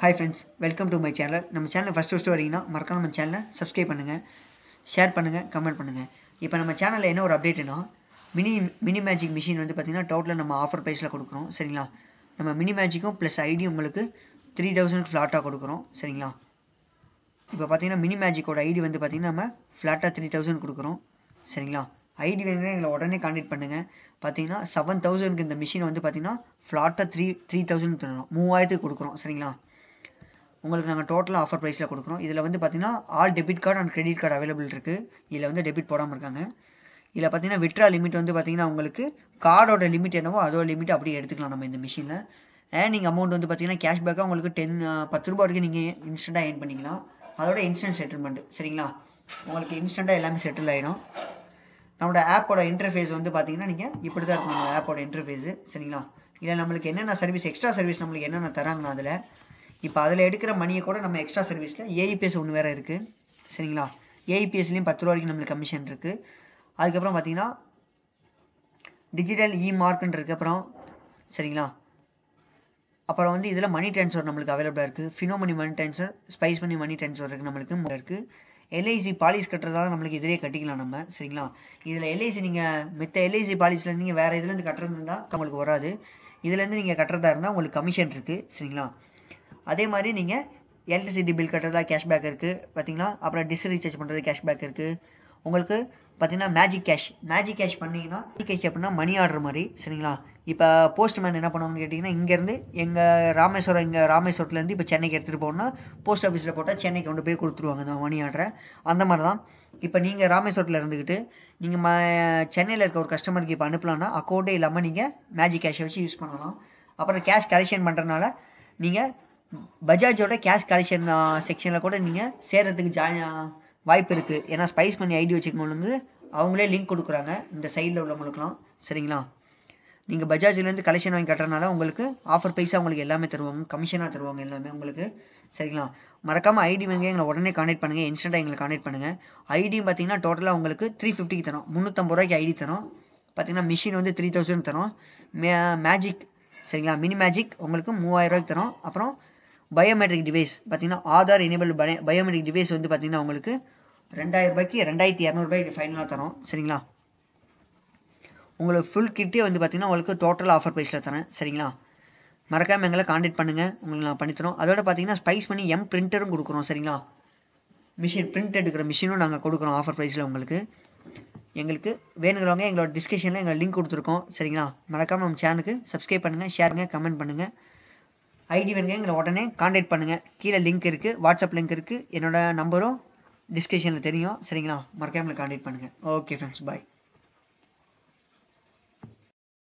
hi friends welcome to my channel நம்ம channel first first வரீங்கன்னா மறக்காம நம்ம சேனலை சப்ஸ்கிரைப் பண்ணுங்கள் ஷேர் பண்ணுங்கள் கமெண்ட் பண்ணுங்கள் இப்போ நம்ம சேனலில் என்ன ஒரு அப்டேட்னா மினி மினி மேஜிக் மிஷின் வந்து பார்த்திங்கன்னா டோட்டலாக நம்ம ஆஃபர் ப்ரைஸில் கொடுக்குறோம் சரிங்களா நம்ம மினி மேஜிக்கும் ப்ளஸ் ஐடி உங்களுக்கு த்ரீ தௌசண்ட் ஃப்ளாட்டாக கொடுக்குறோம் சரிங்களா இப்போ பார்த்தீங்கன்னா மினி மேஜிக்கோட ஐடி வந்து பார்த்திங்கன்னா நம்ம ஃப்ளாட்டாக த்ரீ தௌசண்ட் கொடுக்குறோம் சரிங்களா ஐடி வேணும்னா எங்களை உடனே காண்டாக்ட் பண்ணுங்கள் பார்த்தீங்கன்னா செவன் தௌசண்ட்க்கு இந்த மிஷின் வந்து பார்த்தீங்கன்னா ஃப்ளாட்டாக த்ரீ த்ரீ தௌசண்ட் தரணும் மூவாயிரத்துக்கு கொடுக்குறோம் சரிங்களா உங்களுக்கு நாங்கள் டோட்டலாக ஆஃபர் ப்ரைஸில் கொடுக்குறோம் இதில் வந்து பார்த்திங்கன்னா all debit card and credit card available இருக்குது இதில் வந்து டெபிட் போடாமல் இருக்காங்க இதில் பார்த்தீங்கன்னா விட்ரா லிமிட் வந்து பார்த்திங்கன்னா உங்களுக்கு கார்டோட லிமிட் என்னவோ அதோட லிமிட் அப்படியே எடுத்துக்கலாம் நம்ம இந்த மிஷினில் ஏன் நீங்கள் அமௌண்ட் வந்து பார்த்திங்கன்னா கேஷ்பேக்காக உங்களுக்கு டென் பத்து ரூபா வரைக்கும் நீங்கள் இன்ஸ்டண்ட்டாக ஏன் பண்ணிக்கலாம் அதோட இன்ஸ்டன்ட் செட்டில்மெண்ட் சரிங்களா உங்களுக்கு இன்ஸ்டண்ட்டாக எல்லாமே செட்டில் ஆகிடும் நம்மளோட ஆப்போட இன்டர்ஃபேஸ் வந்து பார்த்தீங்கன்னா நீங்கள் இப்படி தான் இருக்கும் நம்மளோட ஆப்போட இன்டர்ஃபேஸு சரிங்களா இதில் நம்மளுக்கு என்னென்ன சர்வீஸ் எக்ஸ்ட்ரா சர்வீஸ் நம்மளுக்கு என்னென்ன தராங்கண்ணா அதில் இப்போ அதில் எடுக்கிற மணியை கூட நம்ம எக்ஸ்ட்ரா சர்வீஸில் ஏஇபிஎஸ் e ஒன்று வேறு இருக்குது சரிங்களா ஏஇபிஎஸ்லேயும் e பத்து ரூபா வரைக்கும் நம்மளுக்கு கமிஷன் இருக்குது அதுக்கப்புறம் பார்த்தீங்கன்னா டிஜிட்டல் இ மார்க்குன்றதுக்கு அப்புறம் சரிங்களா அப்புறம் வந்து இதில் மணி ட்ரான்ஸ்ஃபர் நம்மளுக்கு அவைலபிளாக இருக்குது Fino money money transfer Spice money money transfer இருக்குது நம்மளுக்கு இருக்குது எல்ஐசி பாலிஸ் கட்டுறதால நம்மளுக்கு இதிலே கட்டிக்கலாம் நம்ம சரிங்களா இதில் எல்ஐசி நீங்கள் மித்த எல்ஐசி பாலிஸில் நீங்கள் வேறு இதுலேருந்து கட்டுறது இருந்தால் நம்மளுக்கு வராது இதுலேருந்து நீங்கள் கட்டுறதா இருந்தால் உங்களுக்கு கமிஷன் இருக்குது சரிங்களா அதே மாதிரி நீங்கள் எலக்ட்ரிசிட்டி பில் கட்டுறதா கேஷ்பேக் இருக்குது பார்த்தீங்கன்னா அப்புறம் டிஸ் ரீசார்ஜ் பண்ணுறது கேஷ்பேக் இருக்குது உங்களுக்கு பார்த்தீங்கன்னா மேஜிக் கேஷ் மேஜிக் கேஷ் பண்ணிங்கன்னா மேஜிக் கேஷ் அப்படின்னா மணி ஆர்டர் மாதிரி சரிங்களா இப்போ போஸ்ட்மேன் என்ன பண்ணுவாங்கன்னு கேட்டிங்கன்னா இங்கேருந்து எங்கள் ராமேஸ்வரம் இங்கே ராமேஸ்வரத்துலேருந்து இப்போ சென்னைக்கு எடுத்துகிட்டு போகணும்னா போஸ்ட் ஆஃபீஸில் போட்டால் சென்னைக்கு கொண்டு போய் கொடுத்துருவாங்க இந்த மணி ஆர்டரை அந்த மாதிரி தான் இப்போ நீங்கள் ராமேஸ்வரத்தில் இருந்துக்கிட்டு நீங்கள் ம சென்னையில் இருக்க ஒரு கஸ்டமருக்கு இப்போ அனுப்பலான்னா அக்கௌண்ட்டே இல்லாமல் நீங்கள் மேஜிக் கேஷை வச்சு யூஸ் பண்ணலாம் அப்புறம் கேஷ் கலெக்ஷன் பண்ணுறதுனால நீங்கள் பஜாஜோட கேஷ் கலெக்ஷன் செக்ஷனில் கூட நீங்கள் சேர்கிறதுக்கு ஜாயின் வாய்ப்பு இருக்குது ஏன்னா ஸ்பைஸ் பண்ணி ஐடி வச்சுருக்கவங்களுக்கு அவங்களே லிங்க் கொடுக்குறாங்க இந்த சைடில் உள்ளவங்களுக்குலாம் சரிங்களா நீங்கள் பஜாஜ்லேருந்து கலெக்ஷன் வாங்கி கட்டுறதுனால உங்களுக்கு ஆஃபர் ப்ரைஸாக உங்களுக்கு எல்லாமே தருவாங்க கமிஷனாக தருவாங்க எல்லாமே உங்களுக்கு சரிங்களா மறக்காமல் ஐடி வாங்க எங்களை உடனே கான்டெக்ட் பண்ணுங்கள் இன்ஸ்டண்ட்டாக எங்களை கான்டெக்ட் பண்ணுங்கள் ஐடியும் பார்த்தீங்கன்னா டோட்டலாக உங்களுக்கு த்ரீ ஃபிஃப்டிக்கு தரும் முந்நூற்றம்பது ரூபாய்க்கு ஐடி தரும் பார்த்தீங்கன்னா மிஷின் வந்து த்ரீ தௌசண்ட் தரும் மே மேஜிக் சரிங்களா மினி மேஜிக் உங்களுக்கு மூவாயிரம் ரூபாய்க்கு தரும் அப்புறம் பயோமெட்ரிக் டிவைஸ் பார்த்தீங்கன்னா Aadhaar enable bio biometric device வந்து பார்த்தீங்கன்னா உங்களுக்கு ரெண்டாயிரம் ரூபாய்க்கு ரெண்டாயிரத்தி இரநூறுபாய்க்கு ஃபைனலாக தரோம் சரிங்களா உங்களுக்கு ஃபுல் கிட்டே வந்து பார்த்திங்கன்னா உங்களுக்கு டோட்டல் ஆஃபர் ப்ரைஸில் தரேன் சரிங்களா மறக்காமல் எங்களை காண்டாக்ட் பண்ணுங்கள் உங்களுக்கு நான் பண்ணித்தரோம் அதோட பார்த்தீங்கன்னா ஸ்பைஸ் பண்ணி எம் பிரிண்டரும் கொடுக்குறோம் சரிங்களா மிஷின் பிரிண்ட் எடுக்கிற மிஷினும் நாங்கள் கொடுக்குறோம் ஆஃபர் ப்ரைஸில் உங்களுக்கு எங்களுக்கு வேணுங்கிறவங்க எங்களோட டிஸ்கிரிப்ஷனில் எங்களை லிங்க் கொடுத்துருக்கோம் சரிங்களா மறக்காமல் நம்ம சேனலுக்கு சப்ஸ்கிரைப் பண்ணுங்கள் ஷேருங்க கமெண்ட் பண்ணுங்கள் ஐடி வேணுங்க எங்களை உடனே காண்டாக்ட் பண்ணுங்கள் கீழே லிங்க் இருக்குது வாட்ஸ்அப் லிங்க் இருக்குது என்னோடய நம்பரும் டிஸ்கிரிப்ஷனில் தெரியும் சரிங்களா மறக்காமல் காண்டாக்ட் பண்ணுங்கள் ஓகே ஃப்ரெண்ட்ஸ் பாய்